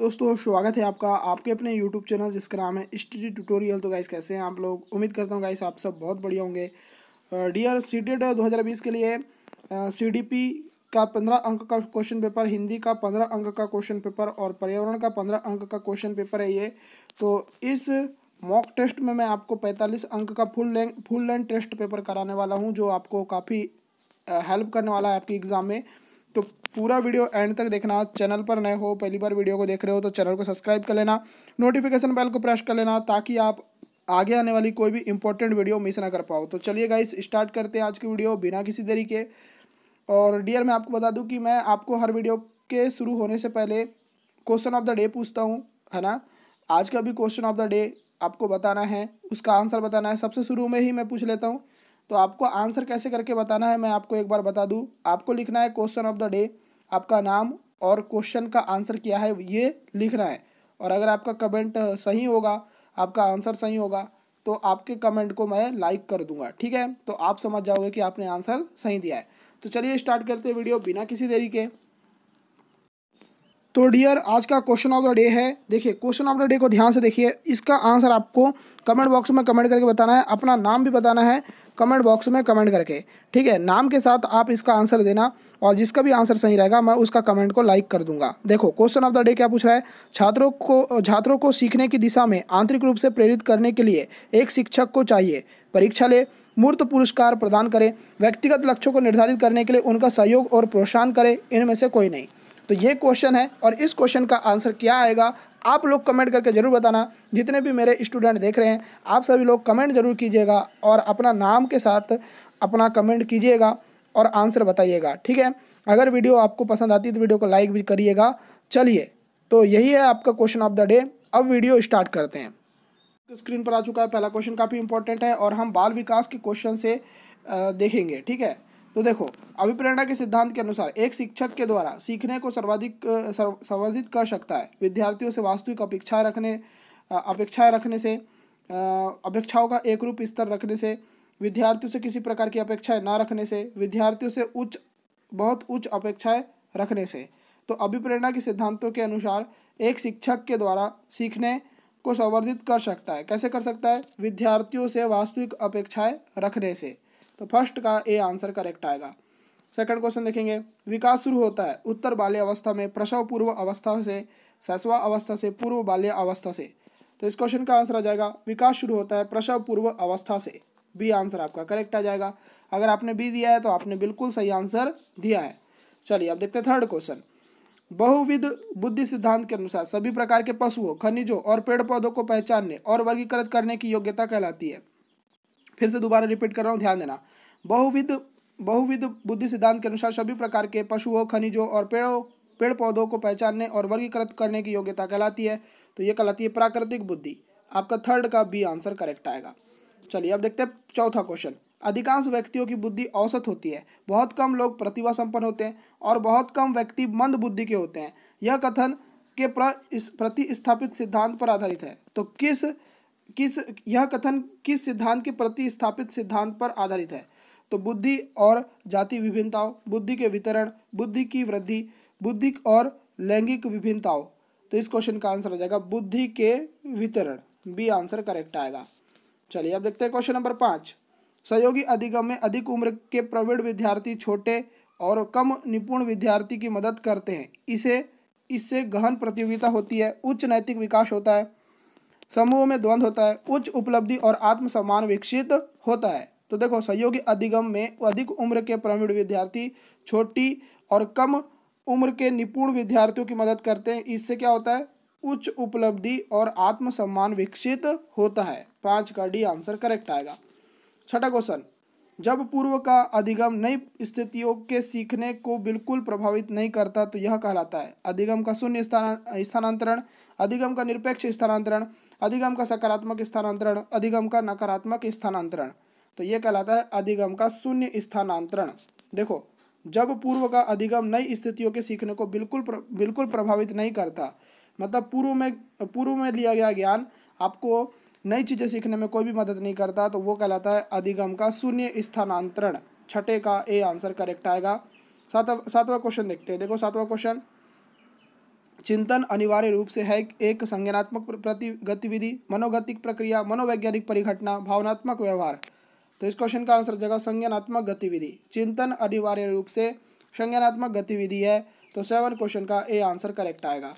दोस्तों स्वागत है आपका आपके अपने यूट्यूब चैनल जिसका नाम है स्टडी ट्यूटोरियल तो गाइस कैसे हैं आप लोग उम्मीद करता हूँ गाइस आप सब बहुत बढ़िया होंगे डियर सी डी दो के लिए सी डी पी का पंद्रह अंक का क्वेश्चन पेपर हिंदी का पंद्रह अंक का क्वेश्चन पेपर और पर्यावरण का पंद्रह अंक का क्वेश्चन पेपर है ये तो इस मॉक टेस्ट में मैं आपको पैंतालीस अंक का full length full length test paper कराने वाला हूँ जो आपको काफ़ी हेल्प करने वाला है आपके एग्ज़ाम में पूरा वीडियो एंड तक देखना चैनल पर नए हो पहली बार वीडियो को देख रहे हो तो चैनल को सब्सक्राइब कर लेना नोटिफिकेशन बेल को प्रेस कर लेना ताकि आप आगे आने वाली कोई भी इंपॉर्टेंट वीडियो मिस ना कर पाओ तो चलिए गाइस स्टार्ट करते हैं आज की वीडियो बिना किसी देरी के और डियर मैं आपको बता दूं कि मैं आपको हर वीडियो के शुरू होने से पहले क्वेश्चन ऑफ द डे पूछता हूँ है ना आज का भी क्वेश्चन ऑफ द डे आपको बताना है उसका आंसर बताना है सबसे शुरू में ही मैं पूछ लेता हूँ तो आपको आंसर कैसे करके बताना है मैं आपको एक बार बता दूँ आपको लिखना है क्वेश्चन ऑफ द डे आपका नाम और क्वेश्चन का आंसर क्या है ये लिखना है और अगर आपका कमेंट सही होगा आपका आंसर सही होगा तो आपके कमेंट को मैं लाइक कर दूंगा ठीक है तो आप समझ जाओगे कि आपने आंसर सही दिया है तो चलिए स्टार्ट करते हैं वीडियो बिना किसी देरी के तो डियर आज का क्वेश्चन ऑफ द डे है देखिए क्वेश्चन ऑफ द डे को ध्यान से देखिए इसका आंसर आपको कमेंट बॉक्स में कमेंट करके बताना है अपना नाम भी बताना है कमेंट बॉक्स में कमेंट करके ठीक है नाम के साथ आप इसका आंसर देना और जिसका भी आंसर सही रहेगा मैं उसका कमेंट को लाइक कर दूंगा देखो क्वेश्चन ऑफ द डे क्या पूछ रहा है छात्रों को छात्रों को सीखने की दिशा में आंतरिक रूप से प्रेरित करने के लिए एक शिक्षक को चाहिए परीक्षा ले मूर्त पुरस्कार प्रदान करें व्यक्तिगत लक्ष्यों को निर्धारित करने के लिए उनका सहयोग और प्रोत्साहन करें इनमें से कोई नहीं तो ये क्वेश्चन है और इस क्वेश्चन का आंसर क्या आएगा आप लोग कमेंट करके ज़रूर बताना जितने भी मेरे स्टूडेंट देख रहे हैं आप सभी लोग कमेंट ज़रूर कीजिएगा और अपना नाम के साथ अपना कमेंट कीजिएगा और आंसर बताइएगा ठीक है अगर वीडियो आपको पसंद आती है तो वीडियो को लाइक भी करिएगा चलिए तो यही है आपका क्वेश्चन ऑफ द डे अब वीडियो स्टार्ट करते हैं स्क्रीन पर आ चुका है पहला क्वेश्चन काफ़ी इंपॉर्टेंट है और हम बाल विकास के क्वेश्चन से देखेंगे ठीक है तो देखो अभिप्रेरणा के सिद्धांत के अनुसार एक शिक्षक के द्वारा सीखने को सर्वाधिक संवर्धित कर सकता है विद्यार्थियों से वास्तविक अपेक्षा रखने अपेक्षाएं रखने से अपेक्षाओं का एक रूप स्तर रखने से विद्यार्थियों से किसी प्रकार की अपेक्षाएं ना रखने से विद्यार्थियों से उच्च बहुत उच्च अपेक्षाएं रखने से तो अभिप्रेरणा के सिद्धांतों के अनुसार एक शिक्षक के द्वारा सीखने को संवर्धित कर सकता है कैसे कर सकता है विद्यार्थियों से वास्तविक अपेक्षाएं रखने से तो फर्स्ट का ए आंसर करेक्ट आएगा सेकंड क्वेश्चन देखेंगे विकास शुरू होता है उत्तर बाल्य अवस्था में प्रसव पूर्व अवस्था से ससवा अवस्था से पूर्व बाल्य अवस्था से तो इस क्वेश्चन का आंसर आ जाएगा विकास शुरू होता है प्रसव पूर्व अवस्था से बी आंसर आपका करेक्ट आ जाएगा अगर आपने बी दिया है तो आपने बिल्कुल सही आंसर दिया है चलिए अब देखते हैं थर्ड क्वेश्चन बहुविध बुद्धि सिद्धांत के अनुसार सभी प्रकार के पशुओं खनिजों और पेड़ पौधों को पहचानने और वर्गीकृत करने की योग्यता कहलाती है फिर से दोबारा रिपीट कर रहा हूँ ध्यान देना बहुविध बहुविध बुद्धि सिद्धांत के अनुसार सभी प्रकार के पशुओं खनिजों और पेड़ों पेड़ पौधों को पहचानने और वर्गीकृत करने की योग्यता कहलाती है तो ये कहलाती है प्राकृतिक बुद्धि आपका थर्ड का बी आंसर करेक्ट आएगा चलिए अब देखते हैं चौथा क्वेश्चन अधिकांश व्यक्तियों की बुद्धि औसत होती है बहुत कम लोग प्रतिभा संपन्न होते हैं और बहुत कम व्यक्ति मंद बुद्धि के होते हैं यह कथन के प्र इस प्रतिस्थापित सिद्धांत पर आधारित है तो किस किस यह कथन किस सिद्धांत के प्रति स्थापित सिद्धांत पर आधारित है तो बुद्धि और जाति विभिन्नताओं बुद्धि के वितरण बुद्धि की वृद्धि बुद्धिक और लैंगिक विभिन्नताओं तो इस क्वेश्चन का आंसर आ जाएगा बुद्धि के वितरण बी आंसर करेक्ट आएगा चलिए अब देखते हैं क्वेश्चन नंबर पाँच सहयोगी अधिगम में अधिक उम्र के प्रवीण विद्यार्थी छोटे और कम निपुण विद्यार्थी की मदद करते हैं इसे इससे गहन प्रतियोगिता होती है उच्च नैतिक विकास होता है समूह में द्वंद्व होता है उच्च उपलब्धि और आत्मसम्मान विकसित होता है तो देखो सहयोगी अधिगम में अधिक उम्र के प्रवीण विद्यार्थी छोटी और कम उम्र के निपुण विद्यार्थियों की मदद करते हैं इससे क्या होता है उच्च उपलब्धि और आत्मसम्मान विकसित होता है पाँच का डी आंसर करेक्ट आएगा छठा क्वेश्चन जब पूर्व का अधिगम नई स्थितियों के सीखने को बिल्कुल प्रभावित नहीं करता तो यह कहलाता है अधिगम का शून्य स्थानांतरण अधिगम का निरपेक्ष स्थानांतरण अधिगम का सकारात्मक स्थानांतरण अधिगम का नकारात्मक स्थानांतरण तो ये कहलाता है अधिगम का शून्य स्थानांतरण देखो जब पूर्व का अधिगम नई स्थितियों के सीखने को बिल्कुल प्र, बिल्कुल प्रभावित नहीं करता मतलब पूर्व में पूर्व में लिया गया ज्ञान आपको नई चीज़ें सीखने में कोई भी मदद नहीं करता तो वो कहलाता है अधिगम का शून्य स्थानांतरण छठे का ए आंसर करेक्ट आएगा सातवा सातवां क्वेश्चन देखते हैं देखो सातवां क्वेश्चन चिंतन अनिवार्य रूप से है एक संज्ञानात्मक प्रति गतिविधि मनोगतिक प्रक्रिया मनोवैज्ञानिक परिघटना भावनात्मक व्यवहार तो इस क्वेश्चन का आंसर जगह संज्ञानात्मक गतिविधि चिंतन अनिवार्य रूप से संज्ञानात्मक गतिविधि है तो सेवन क्वेश्चन का ए आंसर करेक्ट आएगा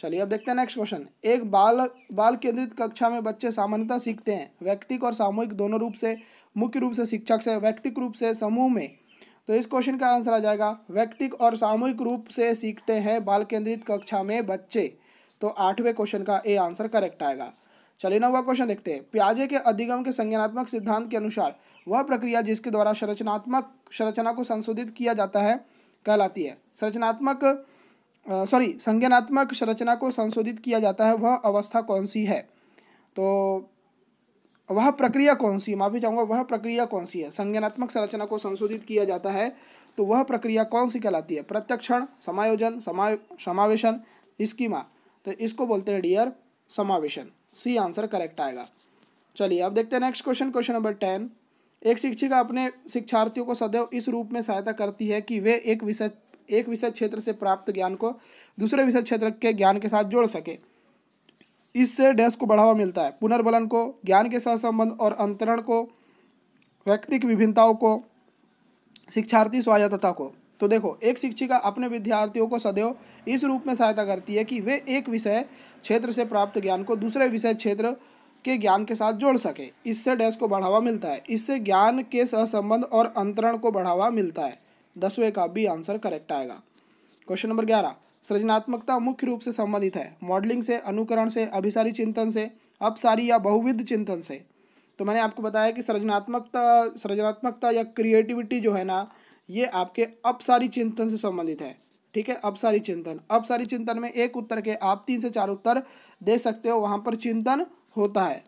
चलिए अब देखते हैं नेक्स्ट क्वेश्चन एक बाल बाल केंद्रित कक्षा में बच्चे सामान्यतः सीखते हैं व्यक्तिक और सामूहिक दोनों रूप से मुख्य रूप से शिक्षक से व्यक्तिक रूप से समूह में तो इस क्वेश्चन का आंसर आ जाएगा व्यक्तिक और सामूहिक रूप से सीखते हैं बाल केंद्रित कक्षा में बच्चे तो आठवें क्वेश्चन का ए आंसर करेक्ट आएगा चलिए नौवा क्वेश्चन देखते हैं प्याजे के अधिगम के संज्ञानात्मक सिद्धांत के अनुसार वह प्रक्रिया जिसके द्वारा संरचनात्मक संरचना को संशोधित किया जाता है कहलाती है संरचनात्मक सॉरी संज्ञानात्मक संरचना को संशोधित किया जाता है वह अवस्था कौन सी है तो वह प्रक्रिया कौन सी माफी चाहूँगा वह प्रक्रिया कौन सी है संज्ञानात्मक संरचना को संशोधित किया जाता है तो वह प्रक्रिया कौन सी कहलाती है प्रत्यक्षण समायोजन समा समावेशन स्कीमा तो इसको बोलते हैं डियर समावेशन सी आंसर करेक्ट आएगा चलिए अब देखते हैं next question question number ten एक शिक्षिका अपने शिक्षार्थियों को सदैव इस रूप में सहायता करती है कि वे एक विषय एक विषय क्षेत्र से प्राप्त ज्ञान को दूसरे विषय क्षेत्र के ज्ञान के साथ जोड़ सके इससे डैश को बढ़ावा मिलता है पुनर्बलन को ज्ञान के साथ संबंध और अंतरण को व्यक्तिक विभिन्नताओं को शिक्षार्थी स्वायत्तता को तो देखो एक शिक्षिका अपने विद्यार्थियों को सदैव इस रूप में सहायता करती है कि वे एक विषय क्षेत्र से प्राप्त ज्ञान को दूसरे विषय क्षेत्र के ज्ञान के साथ जोड़ सके इससे डैश को बढ़ावा मिलता है इससे ज्ञान के सहसंबंध और अंतरण को बढ़ावा मिलता है दसवें का भी आंसर करेक्ट आएगा क्वेश्चन नंबर ग्यारह सृजनात्मकता मुख्य रूप से संबंधित है मॉडलिंग से अनुकरण से अभिसारी चिंतन से अपसारी या बहुविध चिंतन से तो मैंने आपको बताया कि सृजनात्मकता सृजनात्मकता या क्रिएटिविटी जो है ना ये आपके अपसारी चिंतन से संबंधित है ठीक है अपसारी चिंतन अपसारी चिंतन में एक उत्तर के आप तीन से चार उत्तर दे सकते हो वहाँ पर चिंतन होता है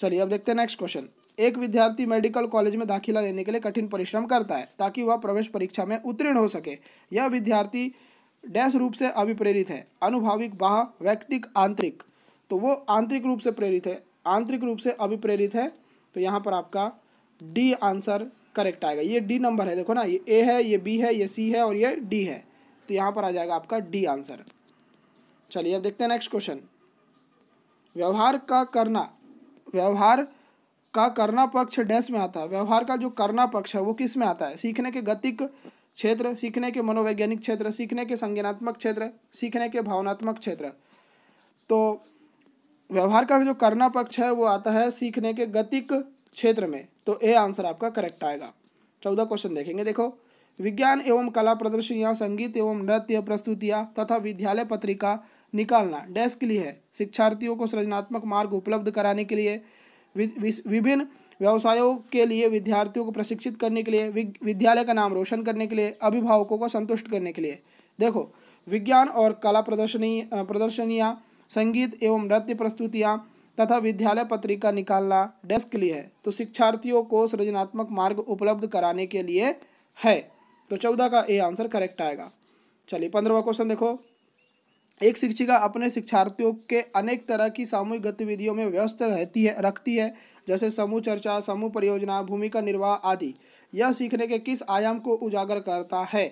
चलिए अब देखते हैं नेक्स्ट क्वेश्चन एक विद्यार्थी मेडिकल कॉलेज में दाखिला लेने के लिए कठिन परिश्रम करता है ताकि वह प्रवेश परीक्षा में उत्तीर्ण हो सके यह विद्यार्थी डैश रूप से अभिप्रेरित है अनुभाविक बाह व्यक्तिक आंतरिक तो वो आंतरिक रूप से प्रेरित है आंतरिक रूप से अभिप्रेरित है तो यहाँ पर आपका डी आंसर करेक्ट आएगा ये डी नंबर है देखो ना ये ए है ये बी है ये सी है और ये डी है तो यहाँ पर आ जाएगा आपका डी आंसर चलिए अब देखते हैं नेक्स्ट क्वेश्चन व्यवहार का करना व्यवहार का करना पक्ष डैश में आता है व्यवहार का जो करना पक्ष है वो किस में आता है सीखने के गतिक क्षेत्र सीखने के मनोवैज्ञानिक क्षेत्र सीखने के संज्ञानात्मक क्षेत्र सीखने के भावनात्मक क्षेत्र तो व्यवहार का जो करना पक्ष है वो आता है सीखने के गतिक क्षेत्र में तो ए आंसर आपका करेक्ट आएगा चौदह क्वेश्चन देखेंगे देखो विज्ञान एवं कला प्रदर्शनियाँ संगीत एवं नृत्य प्रस्तुतियाँ तथा विद्यालय पत्रिका निकालना डेस्क के लिए है शिक्षार्थियों को सृजनात्मक मार्ग उपलब्ध कराने के लिए विभिन्न व्यवसायों के लिए विद्यार्थियों को प्रशिक्षित करने के लिए विद्यालय का नाम रोशन करने के लिए अभिभावकों को संतुष्ट करने के लिए देखो विज्ञान और कला प्रदर्शनी प्रदर्शनियाँ संगीत एवं नृत्य प्रस्तुतियाँ तथा विद्यालय पत्रिका निकालना डेस्क के लिए है तो शिक्षार्थियों को सृजनात्मक मार्ग उपलब्ध कराने के लिए है तो चौदह का ए आंसर करेक्ट आएगा चलिए पंद्रहवा क्वेश्चन देखो एक शिक्षिका अपने शिक्षार्थियों के अनेक तरह की सामूहिक गतिविधियों में व्यस्त रहती है रखती है जैसे समूह चर्चा समूह परियोजना भूमिका निर्वाह आदि यह सीखने के किस आयाम को उजागर करता है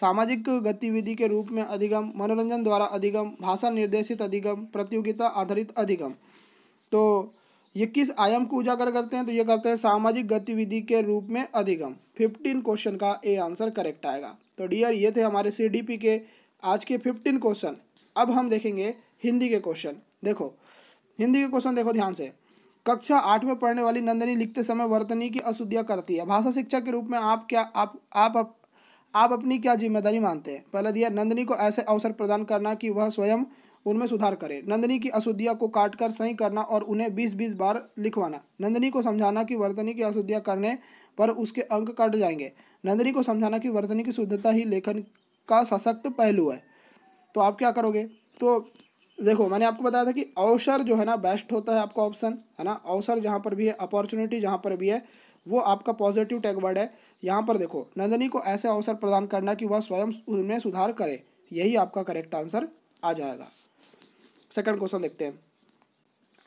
सामाजिक गतिविधि के रूप में अधिगम मनोरंजन द्वारा अधिगम भाषा निर्देशित अधिगम प्रतियोगिता आधारित अधिगम तो ये किस आयाम को उजागर करते हैं तो ये करते हैं सामाजिक गतिविधि के रूप में अधिगम फिफ्टीन क्वेश्चन का ए आंसर करेक्ट आएगा तो डियर ये थे हमारे सी के आज के फिफ्टीन क्वेश्चन अब हम देखेंगे हिंदी के क्वेश्चन देखो हिंदी के क्वेश्चन देखो ध्यान से कक्षा आठ में पढ़ने वाली नंदनी लिखते समय वर्तनी की अशुद्धियाँ करती है भाषा शिक्षा के रूप में आप क्या आप आप आप, आप अपनी क्या जिम्मेदारी मानते हैं पहला दिया नंदनी को ऐसे अवसर प्रदान करना कि वह स्वयं उनमें सुधार करे नंदनी की अशुद्धियाँ को काटकर सही करना और उन्हें बीस बीस बार लिखवाना नंदनी को समझाना कि वर्तनी की अशुद्धियाँ करने पर उसके अंक कट जाएंगे नंदनी को समझाना कि वर्तनी की शुद्धता ही लेखन का सशक्त पहलू है तो आप क्या करोगे तो देखो मैंने आपको बताया था कि अवसर जो है ना बेस्ट होता है आपका ऑप्शन है ना अवसर जहाँ पर भी है अपॉर्चुनिटी जहाँ पर भी है वो आपका पॉजिटिव टैगवर्ड है यहाँ पर देखो नंदनी को ऐसे अवसर प्रदान करना कि वह स्वयं उनमें सुधार करे यही आपका करेक्ट आंसर आ जाएगा सेकंड क्वेश्चन देखते हैं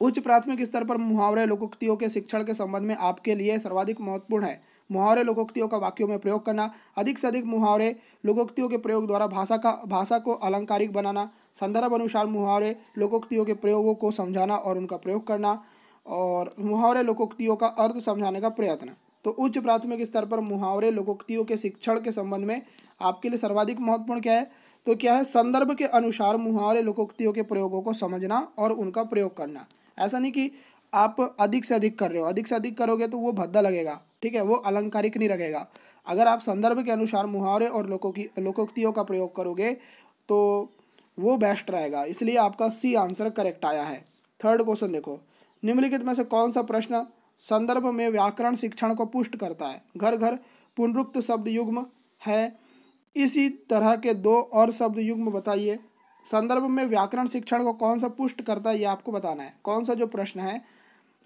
उच्च प्राथमिक स्तर पर मुहावरे लोकोक्तियों के शिक्षण के संबंध में आपके लिए सर्वाधिक महत्वपूर्ण है मुहावरे लोकोक्तियों का वाक्यों में प्रयोग करना अधिक से अधिक मुहावरे लोकोक्तियों के प्रयोग द्वारा भाषा का भाषा को अलंकारिक बनाना संदर्भ अनुसार मुहावरे लोकोक्तियों के प्रयोगों को समझाना और उनका प्रयोग करना और मुहावरे लोकोक्तियों का अर्थ समझाने का प्रयत्न तो उच्च प्राथमिक स्तर पर मुहावरे लोकोक्तियों के शिक्षण के संबंध में आपके लिए सर्वाधिक महत्वपूर्ण क्या है तो क्या है संदर्भ के अनुसार मुहावरे लोकोक्तियों के प्रयोगों को समझना और उनका प्रयोग करना ऐसा नहीं कि आप अधिक से अधिक कर रहे हो अधिक से अधिक करोगे तो वो भद्दा लगेगा ठीक है वो अलंकारिक नहीं रहेगा अगर आप संदर्भ के अनुसार मुहावरे और लोको की लोकोक्तियों का प्रयोग करोगे तो वो बेस्ट रहेगा इसलिए आपका सी आंसर करेक्ट आया है थर्ड क्वेश्चन देखो निम्नलिखित में से कौन सा प्रश्न संदर्भ में व्याकरण शिक्षण को पुष्ट करता है घर घर पुनरुक्त शब्द युग्म है इसी तरह के दो और शब्द युग्म बताइए संदर्भ में व्याकरण शिक्षण को कौन सा पुष्ट करता है ये आपको बताना है कौन सा जो प्रश्न है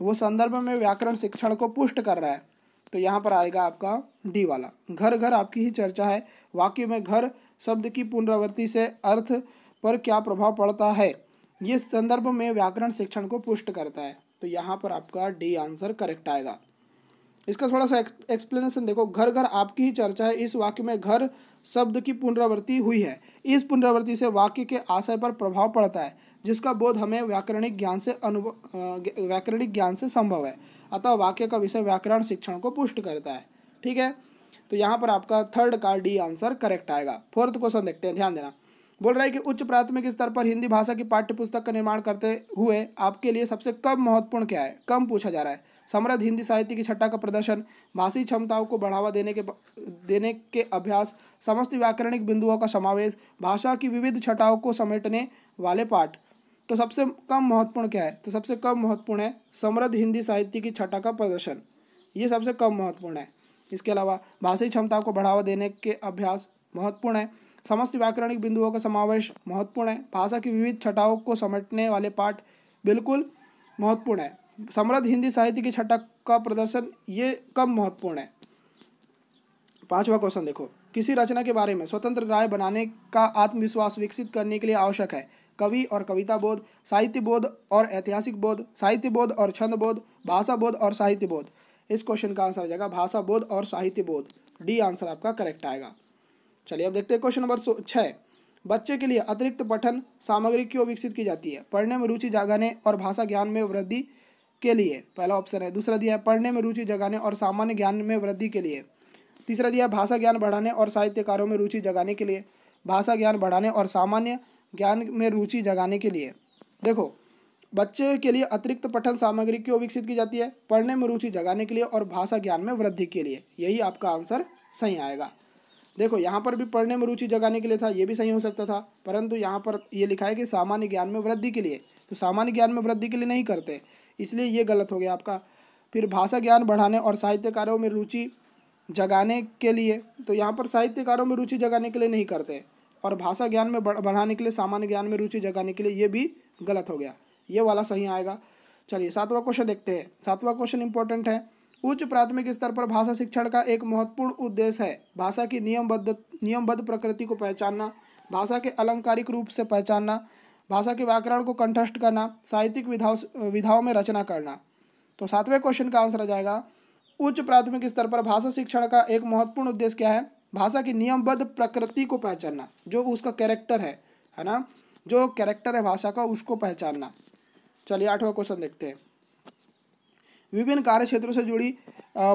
वो संदर्भ में व्याकरण शिक्षण को पुष्ट कर रहा है तो यहाँ पर आएगा आपका डी वाला घर घर आपकी ही चर्चा है वाक्य में घर शब्द की पुनरावृत्ति से अर्थ पर क्या प्रभाव पड़ता है ये संदर्भ में व्याकरण शिक्षण को पुष्ट करता है तो यहाँ पर आपका डी आंसर करेक्ट आएगा इसका थोड़ा सा एक्सप्लेनेशन देखो घर घर आपकी ही चर्चा है इस वाक्य में घर शब्द की पुनरावृत्ति हुई है इस पुनरावृत्ति से वाक्य के आशय पर प्रभाव पड़ता है जिसका बोध हमें व्याकरणिक ज्ञान से अनुभव व्याकरणिक ज्ञान से संभव है अतः वाक्य का विषय व्याकरण शिक्षण को पुष्ट करता है ठीक है तो यहाँ पर आपका थर्ड का डी आंसर करेक्ट आएगा फोर्थ क्वेश्चन देखते हैं ध्यान देना बोल रहा है कि उच्च प्राथमिक स्तर पर हिंदी भाषा की पाठ्य पुस्तक का निर्माण करते हुए आपके लिए सबसे कम महत्वपूर्ण क्या है कम पूछा जा रहा है समृद्ध हिंदी साहित्य की छट्टा का प्रदर्शन भाषी क्षमताओं को बढ़ावा देने के देने के अभ्यास समस्त व्याकरणिक बिंदुओं का समावेश भाषा की विविध छटाओं को समेटने वाले पाठ तो सबसे कम महत्वपूर्ण क्या है तो सबसे कम महत्वपूर्ण है समृद्ध हिंदी साहित्य की छठा का प्रदर्शन ये सबसे कम महत्वपूर्ण है इसके अलावा भाषाई क्षमता को बढ़ावा देने के अभ्यास महत्वपूर्ण है समस्त व्याकरणिक बिंदुओं का समावेश महत्वपूर्ण है भाषा की विविध छटाओं को समेटने वाले पाठ बिल्कुल महत्वपूर्ण है समृद्ध हिंदी साहित्य की छटा का प्रदर्शन ये कम महत्वपूर्ण है पांचवा क्वेश्चन देखो किसी रचना के बारे में स्वतंत्र राय बनाने का आत्मविश्वास विकसित करने के लिए आवश्यक है कवि और कविता बोध साहित्य बोध और ऐतिहासिक बोध साहित्य बोध और छंद बोध भाषा बोध और साहित्य बोध इस क्वेश्चन का आंसर आ जाएगा भाषा बोध और साहित्य बोध डी आंसर आपका करेक्ट आएगा चलिए अब देखते हैं क्वेश्चन नंबर छः बच्चे के लिए अतिरिक्त पठन सामग्री क्यों विकसित की जाती है पढ़ने में रुचि जगाने और भाषा ज्ञान में वृद्धि के लिए पहला ऑप्शन है दूसरा दिया है पढ़ने में रुचि जगाने और सामान्य ज्ञान में वृद्धि के लिए तीसरा दिया है भाषा ज्ञान बढ़ाने और साहित्यकारों में रुचि जगाने के लिए भाषा ज्ञान बढ़ाने और सामान्य ज्ञान में रुचि जगाने के लिए देखो बच्चे के लिए अतिरिक्त पठन सामग्री क्यों विकसित की जाती है पढ़ने में रुचि जगाने के लिए और भाषा ज्ञान में वृद्धि के लिए यही आपका आंसर सही आएगा देखो यहाँ पर भी पढ़ने में रुचि जगाने के लिए था ये भी सही हो सकता था परंतु यहाँ पर ये लिखा है कि सामान्य ज्ञान में वृद्धि के लिए तो सामान्य ज्ञान में वृद्धि के लिए नहीं करते इसलिए ये गलत हो गया आपका फिर भाषा ज्ञान बढ़ाने और साहित्य कार्यों में रुचि जगाने के लिए तो यहाँ पर साहित्यकारों में रुचि जगाने के लिए नहीं करते और भाषा ज्ञान में बढ़ाने के लिए सामान्य ज्ञान में रुचि जगाने के लिए ये भी गलत हो गया ये वाला सही आएगा चलिए सातवां क्वेश्चन देखते हैं सातवां क्वेश्चन इंपॉर्टेंट है उच्च प्राथमिक स्तर पर भाषा शिक्षण का एक महत्वपूर्ण उद्देश्य है भाषा की नियमबद्ध नियमबद्ध प्रकृति को पहचानना भाषा के अलंकारिक रूप से पहचानना भाषा के व्याकरण को कंठस्थ करना साहित्यिक विधाओं विधाओं में रचना करना तो सातवें क्वेश्चन का आंसर आ जाएगा उच्च प्राथमिक स्तर पर भाषा शिक्षण का एक महत्वपूर्ण उद्देश्य क्या है भाषा की नियमबद्ध प्रकृति को पहचानना जो उसका कैरेक्टर है है ना जो कैरेक्टर है भाषा का उसको पहचानना चलिए आठवा क्वेश्चन देखते हैं विभिन्न कार्य क्षेत्रों से जुड़ी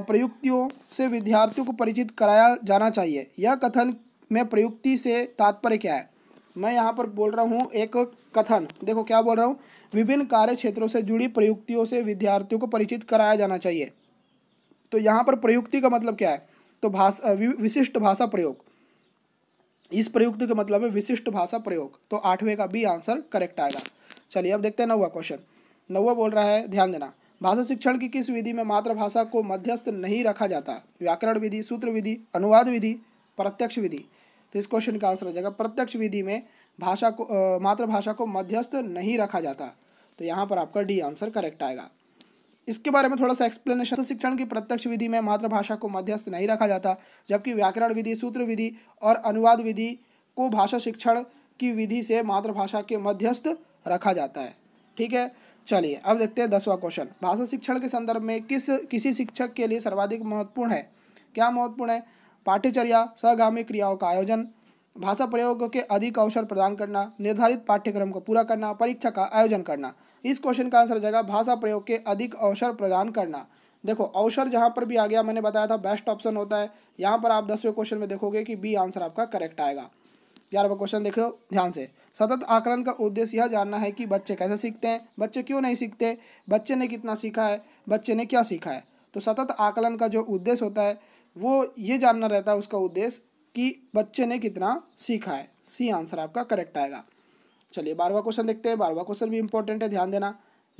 प्रयुक्तियों से विद्यार्थियों को परिचित कराया जाना चाहिए यह कथन में प्रयुक्ति से तात्पर्य क्या है मैं यहाँ पर बोल रहा हूँ एक कथन देखो क्या बोल रहा हूँ विभिन्न कार्य क्षेत्रों से जुड़ी प्रयुक्तियों से विद्यार्थियों को परिचित कराया जाना चाहिए तो यहाँ पर प्रयुक्ति का मतलब क्या है तो भाषा विशिष्ट भाषा प्रयोग इस प्रयुक्त के मतलब है विशिष्ट भाषा प्रयोग तो आठवें का बी आंसर करेक्ट आएगा चलिए अब देखते हैं नौवा क्वेश्चन नौवा बोल रहा है ध्यान देना भाषा शिक्षण की किस विधि में मातृभाषा को मध्यस्थ नहीं रखा जाता व्याकरण विधि सूत्र विधि अनुवाद विधि प्रत्यक्ष विधि तो इस क्वेश्चन का आंसर हो जाएगा प्रत्यक्ष विधि में भाषा को मातृभाषा को मध्यस्थ नहीं रखा जाता तो यहाँ पर आपका डी आंसर करेक्ट आएगा इसके बारे में थोड़ा सा एक्सप्लेनेशन शिक्षण की प्रत्यक्ष विधि में मातृभाषा को मध्यस्थ नहीं रखा जाता जबकि व्याकरण विधि सूत्र विधि और अनुवाद विधि को भाषा शिक्षण की विधि से मातृभाषा के मध्यस्थ रखा जाता है ठीक है चलिए अब देखते हैं दसवां क्वेश्चन भाषा शिक्षण के संदर्भ में किस किसी शिक्षक के लिए सर्वाधिक महत्वपूर्ण है क्या महत्वपूर्ण है पाठ्यचर्या सहगामी क्रियाओं का आयोजन भाषा प्रयोग के अधिक अवसर प्रदान करना निर्धारित पाठ्यक्रम को पूरा करना परीक्षा का आयोजन करना इस क्वेश्चन का आंसर जाएगा भाषा प्रयोग के अधिक अवसर प्रदान करना देखो अवसर जहाँ पर भी आ गया मैंने बताया था बेस्ट ऑप्शन होता है यहाँ पर आप दसवें क्वेश्चन में देखोगे कि बी आंसर आपका करेक्ट आएगा ग्यारहवा क्वेश्चन देखो ध्यान से सतत आकलन का उद्देश्य यह जानना है कि बच्चे कैसे सीखते हैं बच्चे क्यों नहीं सीखते बच्चे ने कितना सीखा है बच्चे ने क्या सीखा है तो सतत आकलन का जो उद्देश्य होता है वो ये जानना रहता है उसका उद्देश्य कि बच्चे ने कितना सीखा है सी आंसर आपका करेक्ट आएगा चलिए बारहवा क्वेश्चन देखते हैं बारहवा क्वेश्चन भी इंपॉर्टेंट है ध्यान देना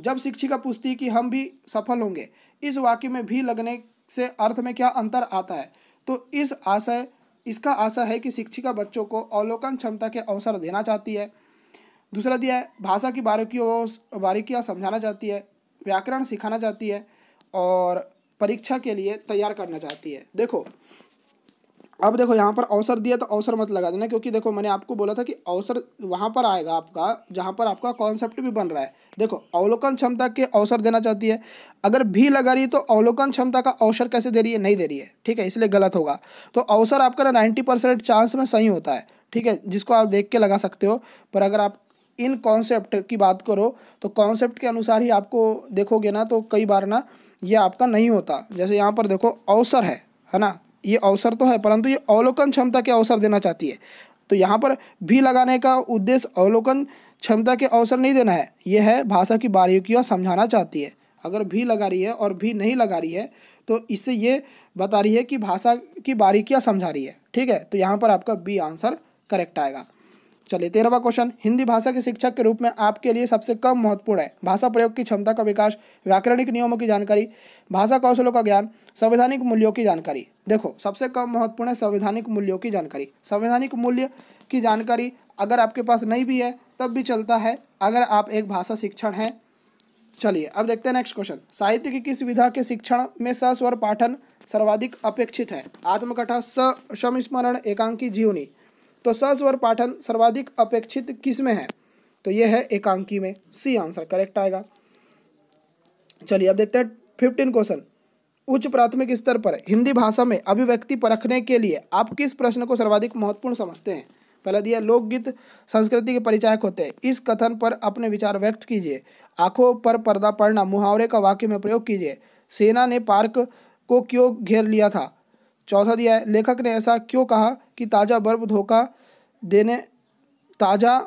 जब शिक्षिका पूछती कि हम भी सफल होंगे इस वाक्य में भी लगने से अर्थ में क्या अंतर आता है तो इस आशय इसका आशा है कि शिक्षिका बच्चों को अवलोकन क्षमता के अवसर देना चाहती है दूसरा दिया है भाषा की बारीकियों बारीकियाँ समझाना चाहती है व्याकरण सिखाना चाहती है और परीक्षा के लिए तैयार करना चाहती है देखो अब देखो यहाँ पर अवसर दिया तो अवसर मत लगा देना क्योंकि देखो मैंने आपको बोला था कि अवसर वहाँ पर आएगा आपका जहाँ पर आपका कॉन्सेप्ट भी बन रहा है देखो अवलोकन क्षमता के अवसर देना चाहती है अगर भी लगा रही है तो अवलोकन क्षमता का अवसर कैसे दे रही है नहीं दे रही है ठीक है इसलिए गलत होगा तो अवसर आपका ना नाइन्टी परसेंट चांस में सही होता है ठीक है जिसको आप देख के लगा सकते हो पर अगर आप इन कॉन्सेप्ट की बात करो तो कॉन्सेप्ट के अनुसार ही आपको देखोगे ना तो कई बार ना ये आपका नहीं होता जैसे यहाँ पर देखो अवसर है है ना ये अवसर तो है परंतु ये अवलोकन क्षमता के अवसर देना चाहती है तो यहाँ पर भी लगाने का उद्देश्य अवलोकन क्षमता के अवसर नहीं देना है ये है भाषा की बारीकियाँ समझाना चाहती है अगर भी लगा रही है और भी नहीं लगा रही है तो इससे ये बता रही है कि भाषा की बारीकियाँ समझा रही है ठीक है तो यहाँ पर आपका बी आंसर करेक्ट आएगा चलिए तेरहवा क्वेश्चन हिंदी भाषा के शिक्षक के रूप में आपके लिए सबसे कम महत्वपूर्ण है भाषा प्रयोग की क्षमता का विकास व्याकरणिक नियमों की जानकारी भाषा कौशलों का ज्ञान संवैधानिक मूल्यों की जानकारी देखो सबसे कम महत्वपूर्ण है संवैधानिक मूल्यों की जानकारी संवैधानिक मूल्य की जानकारी अगर आपके पास नहीं भी है तब भी चलता है अगर आप एक भाषा शिक्षण हैं चलिए अब देखते हैं नेक्स्ट क्वेश्चन साहित्य की किस विधा के शिक्षण में सस्वर पाठन सर्वाधिक अपेक्षित है आत्मकथा समस्मरण एकांकी जीवनी तो सस्वर पाठन सर्वाधिक अपेक्षित किस में है तो यह है एकांकी में सी आंसर करेक्ट आएगा चलिए अब देखते हैं फिफ्टीन क्वेश्चन उच्च प्राथमिक स्तर पर हिंदी भाषा में अभिव्यक्ति परखने के लिए आप किस प्रश्न को सर्वाधिक महत्वपूर्ण समझते हैं पहला दिया लोकगीत संस्कृति के परिचायक होते हैं इस कथन पर अपने विचार व्यक्त कीजिए आंखों पर पर्दा पड़ना मुहावरे का वाक्य में प्रयोग कीजिए सेना ने पार्क को क्यों घेर लिया था चौथा दिया है लेखक ने ऐसा क्यों कहा कि ताज़ा बर्फ धोखा देने ताज़ा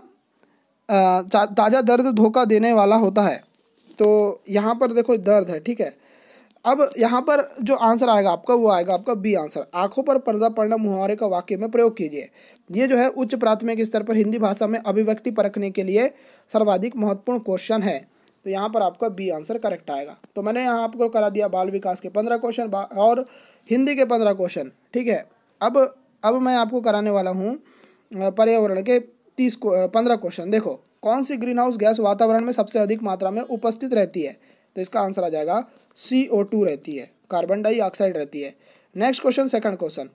ताज़ा दर्द धोखा देने वाला होता है तो यहाँ पर देखो दर्द है ठीक है अब यहाँ पर जो आंसर आएगा आपका वो आएगा आपका बी आंसर आंखों पर पर्दा पड़ना मुहावरे का वाक्य में प्रयोग कीजिए ये जो है उच्च प्राथमिक स्तर पर हिंदी भाषा में अभिव्यक्ति परखने के लिए सर्वाधिक महत्वपूर्ण क्वेश्चन है तो यहाँ पर आपका बी आंसर करेक्ट आएगा तो मैंने यहाँ आपको करा दिया बाल विकास के पंद्रह क्वेश्चन और हिंदी के पंद्रह क्वेश्चन ठीक है अब अब मैं आपको कराने वाला हूँ पर्यावरण के तीस पंद्रह क्वेश्चन देखो कौन सी ग्रीन हाउस गैस वातावरण में सबसे अधिक मात्रा में उपस्थित रहती है तो इसका आंसर आ जाएगा सी ओ टू रहती है कार्बन डाइऑक्साइड रहती है नेक्स्ट क्वेश्चन सेकंड क्वेश्चन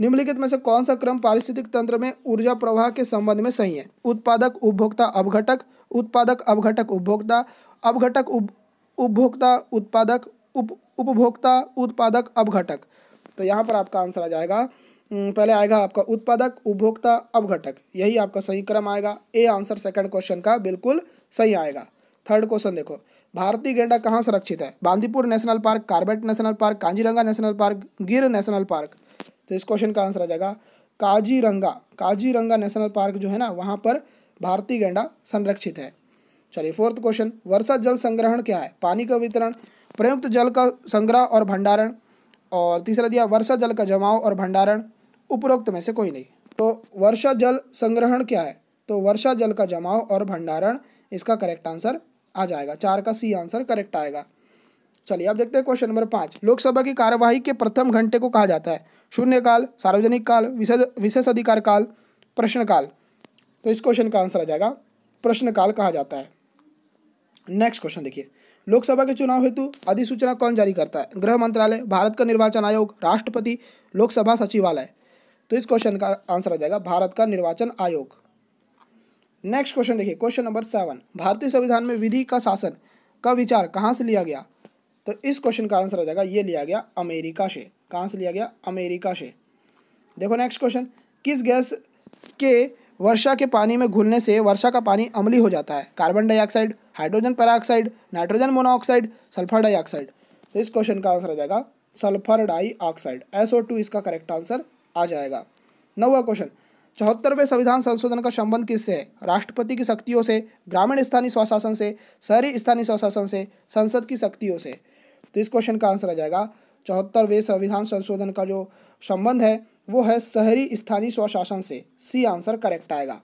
निम्नलिखित में से कौन सा क्रम पारिस्थितिक तंत्र में ऊर्जा प्रवाह के संबंध में सही है उत्पादक उपभोक्ता अवघटक उत्पादक अवघटक उपभोक्ता अवघटक उपभोक्ता उत्पादक उप उपभोक्ता उत्पादक अवघटक तो यहाँ पर आपका आंसर आ जाएगा पहले आएगा आपका उत्पादक उपभोक्ता अवघटक यही आपका सही क्रम आएगा ए आंसर सेकंड क्वेश्चन का बिल्कुल सही आएगा थर्ड क्वेश्चन देखो भारतीय गेंडा कहाँ संरक्षित है Bandipur national park Corbett national park Kaziranga national park Gir national park तो इस क्वेश्चन का आंसर आ जाएगा काजीरंगा काजीरंगा नेशनल पार्क जो है ना वहाँ पर भारतीय गेंडा संरक्षित है चलिए फोर्थ क्वेश्चन वर्षा जल संग्रहण क्या है पानी का वितरण प्रयुक्त जल का संग्रह और भंडारण और तीसरा दिया वर्षा जल का जमाव और भंडारण उपरोक्त में से कोई नहीं तो वर्षा जल संग्रहण क्या है तो वर्षा जल का जमाव और भंडारण इसका करेक्ट आंसर आ जाएगा चार का सी आंसर करेक्ट आएगा चलिए अब देखते हैं क्वेश्चन नंबर पाँच लोकसभा की कार्यवाही के प्रथम घंटे को कहा जाता है शून्यकाल सार्वजनिक काल विशेष अधिकार काल प्रश्नकाल तो इस क्वेश्चन का आंसर आ जाएगा प्रश्नकाल कहा जाता है नेक्स्ट क्वेश्चन देखिए लोकसभा के चुनाव हेतु अधिसूचना कौन जारी करता है गृह मंत्रालय भारत का निर्वाचन आयोग राष्ट्रपति लोकसभा सचिवालय तो इस क्वेश्चन का आंसर आ जाएगा भारत का निर्वाचन आयोग नेक्स्ट क्वेश्चन देखिए क्वेश्चन नंबर सेवन भारतीय संविधान में विधि का शासन का विचार कहाँ से लिया गया तो इस क्वेश्चन का आंसर आ जाएगा ये लिया गया अमेरिका से कहाँ से लिया गया अमेरिका से देखो नेक्स्ट क्वेश्चन किस गैस के वर्षा के पानी में घुलने से वर्षा का पानी अमली हो जाता है carbon dioxide hydrogen peroxide nitrogen monoxide sulphur dioxide तो इस क्वेश्चन का आंसर आ जाएगा सल्फर डाइऑक्साइड एस इसका करेक्ट आंसर आ जाएगा नौवा क्वेश्चन चौहत्तरवें संविधान संशोधन का संबंध किससे है राष्ट्रपति की शक्तियों से ग्रामीण स्थानीय स्वशासन से शहरी स्थानीय स्वशासन से संसद की शक्तियों से तो इस क्वेश्चन का आंसर आ जाएगा चौहत्तरवें संविधान संशोधन का जो संबंध है वो है शहरी स्थानीय स्वशासन से सी आंसर करेक्ट आएगा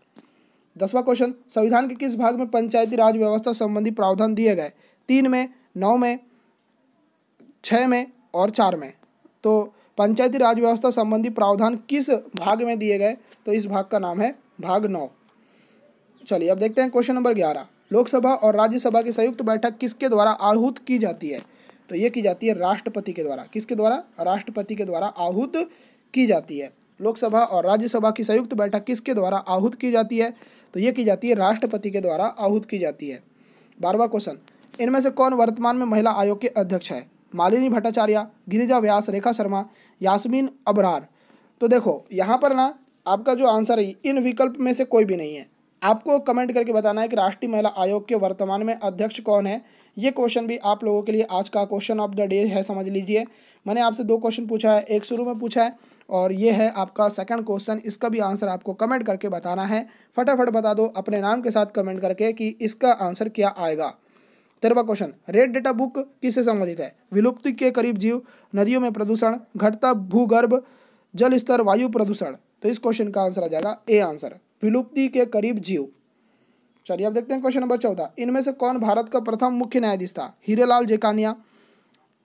दसवां क्वेश्चन संविधान के किस भाग में पंचायती राज व्यवस्था संबंधी प्रावधान दिए गए तीन में नौ में छः में और चार में तो पंचायती राज व्यवस्था संबंधी प्रावधान किस भाग में दिए गए तो इस भाग का नाम है भाग नौ चलिए अब देखते हैं क्वेश्चन नंबर ग्यारह लोकसभा और राज्यसभा की संयुक्त बैठक किसके द्वारा आहूत की जाती है तो ये की जाती है राष्ट्रपति के द्वारा किसके द्वारा राष्ट्रपति के द्वारा आहूत की जाती है लोकसभा और राज्यसभा की संयुक्त बैठक किसके द्वारा आहूत की जाती है तो ये की जाती है राष्ट्रपति के द्वारा आहूत की जाती है बारहवा क्वेश्चन इनमें से कौन वर्तमान में महिला आयोग के अध्यक्ष है मालिनी भट्टाचार्य गिरिजा व्यास रेखा शर्मा यास्मीन अबरार तो देखो यहाँ पर ना आपका जो आंसर है इन विकल्प में से कोई भी नहीं है आपको कमेंट करके बताना है कि राष्ट्रीय महिला आयोग के वर्तमान में अध्यक्ष कौन है ये क्वेश्चन भी आप लोगों के लिए आज का क्वेश्चन ऑफ द डे है समझ लीजिए मैंने आपसे दो क्वेश्चन पूछा है एक शुरू में पूछा है और ये है आपका सेकंड क्वेश्चन इसका भी आंसर आपको कमेंट करके बताना है फटाफट बता दो अपने नाम के साथ कमेंट करके कि इसका आंसर क्या आएगा तेरवा क्वेश्चन रेड डेटा बुक किससे संबंधित है विलुप्ति के करीब जीव नदियों में प्रदूषण घटता भूगर्भ जल स्तर वायु प्रदूषण तो इस क्वेश्चन का आंसर आ जाएगा ए आंसर विलुप्ति के करीब जीव चलिए अब देखते हैं क्वेश्चन नंबर चौदह इनमें से कौन भारत का प्रथम मुख्य न्यायाधीश था Harilal J Kania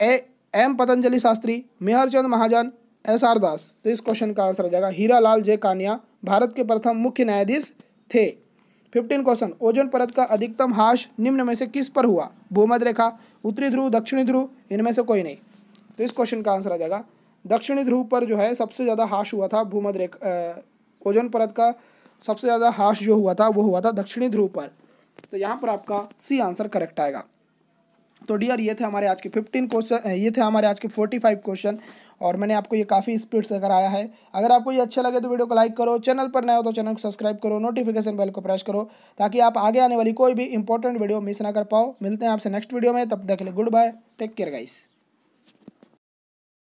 A M Patanjali Shastri Mehr Chand Mahajan S R Das तो इस क्वेश्चन का आंसर आ जाएगा हीरा लाल जे कानिया भारत के प्रथम मुख्य न्यायाधीश थे फिफ्टीन क्वेश्चन ओजोन परत का अधिकतम हाश निम्न में से किस पर हुआ भूमध रेखा उत्तरी ध्रुव दक्षिणी ध्रुव इनमें से कोई नहीं तो इस क्वेश्चन का आंसर आ जाएगा दक्षिणी ध्रुव पर जो है सबसे ज़्यादा हाश हुआ था भूमध रेखा ओजोन परत का सबसे ज़्यादा हाश जो हुआ था वो हुआ था दक्षिणी ध्रुव पर तो यहाँ पर आपका सी आंसर करेक्ट आएगा तो डियर ये थे हमारे आज के फिफ्टीन क्वेश्चन ये थे हमारे आज के फोर्टी फाइव क्वेश्चन और मैंने आपको ये काफ़ी स्पीड से कराया है अगर आपको ये अच्छा लगे तो वीडियो को लाइक करो चैनल पर नए हो तो चैनल को सब्सक्राइब करो नोटिफिकेशन बेल को प्रेस करो ताकि आप आगे आने वाली कोई भी इंपॉर्टेंट वीडियो मिस ना कर पाओ मिलते हैं आपसे नेक्स्ट वीडियो में तब तक के लिए goodbye take care guys